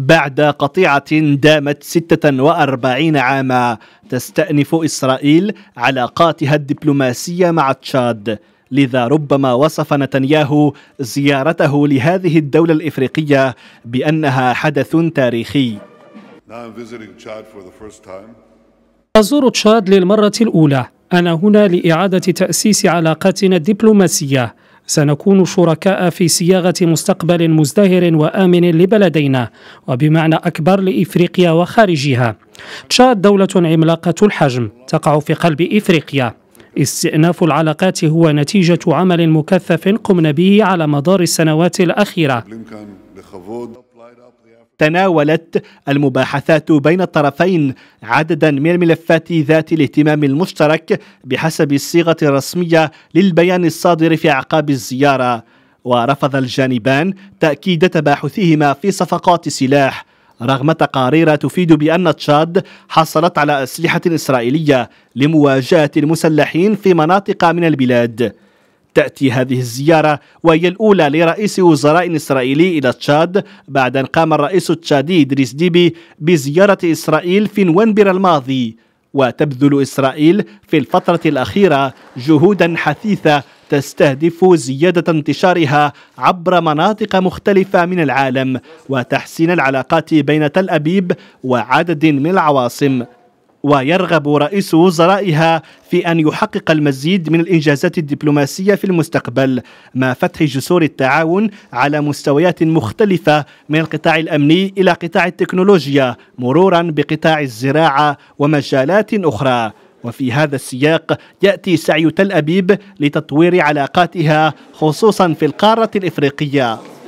بعد قطيعة دامت 46 عاما تستأنف إسرائيل علاقاتها الدبلوماسية مع تشاد لذا ربما وصف نتنياهو زيارته لهذه الدولة الإفريقية بأنها حدث تاريخي أزور تشاد للمرة الأولى أنا هنا لإعادة تأسيس علاقاتنا الدبلوماسية سنكون شركاء في صياغه مستقبل مزدهر وامن لبلدينا وبمعنى اكبر لافريقيا وخارجها تشاد دوله عملاقه الحجم تقع في قلب افريقيا استئناف العلاقات هو نتيجه عمل مكثف قمنا به على مدار السنوات الاخيره تناولت المباحثات بين الطرفين عددا من الملفات ذات الاهتمام المشترك بحسب الصيغه الرسميه للبيان الصادر في اعقاب الزياره ورفض الجانبان تاكيد تباحثهما في صفقات سلاح رغم تقارير تفيد بأن تشاد حصلت على أسلحة إسرائيلية لمواجهة المسلحين في مناطق من البلاد تأتي هذه الزيارة وهي الأولى لرئيس وزراء إسرائيلي إلى تشاد بعد أن قام الرئيس التشادي إدريس ديبي بزيارة إسرائيل في نوفمبر الماضي وتبذل إسرائيل في الفترة الأخيرة جهودا حثيثة تستهدف زيادة انتشارها عبر مناطق مختلفة من العالم وتحسين العلاقات بين تل أبيب وعدد من العواصم ويرغب رئيس وزرائها في أن يحقق المزيد من الإنجازات الدبلوماسية في المستقبل مع فتح جسور التعاون على مستويات مختلفة من القطاع الأمني إلى قطاع التكنولوجيا مرورا بقطاع الزراعة ومجالات أخرى وفي هذا السياق يأتي سعي تل أبيب لتطوير علاقاتها خصوصا في القارة الإفريقية